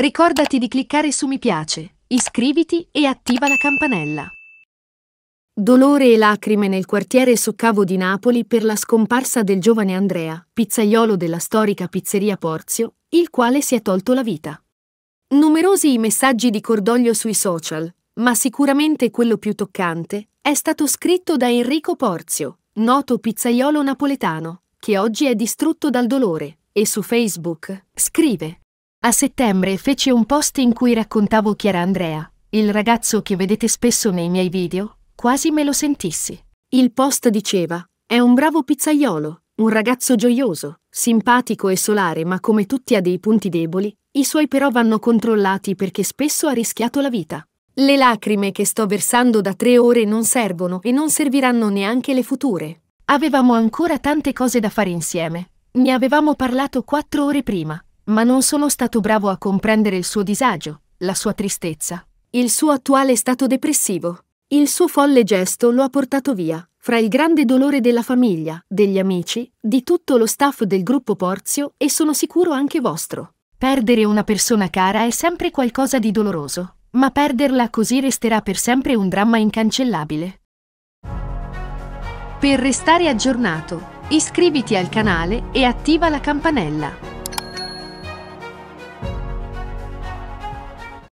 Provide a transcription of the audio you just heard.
Ricordati di cliccare su mi piace, iscriviti e attiva la campanella. Dolore e lacrime nel quartiere Soccavo di Napoli per la scomparsa del giovane Andrea, pizzaiolo della storica pizzeria Porzio, il quale si è tolto la vita. Numerosi i messaggi di cordoglio sui social, ma sicuramente quello più toccante è stato scritto da Enrico Porzio, noto pizzaiolo napoletano, che oggi è distrutto dal dolore, e su Facebook scrive a settembre fece un post in cui raccontavo chi era Andrea, il ragazzo che vedete spesso nei miei video, quasi me lo sentissi. Il post diceva, è un bravo pizzaiolo, un ragazzo gioioso, simpatico e solare ma come tutti ha dei punti deboli, i suoi però vanno controllati perché spesso ha rischiato la vita. Le lacrime che sto versando da tre ore non servono e non serviranno neanche le future. Avevamo ancora tante cose da fare insieme. Ne avevamo parlato quattro ore prima ma non sono stato bravo a comprendere il suo disagio, la sua tristezza, il suo attuale stato depressivo. Il suo folle gesto lo ha portato via, fra il grande dolore della famiglia, degli amici, di tutto lo staff del gruppo Porzio e sono sicuro anche vostro. Perdere una persona cara è sempre qualcosa di doloroso, ma perderla così resterà per sempre un dramma incancellabile. Per restare aggiornato, iscriviti al canale e attiva la campanella.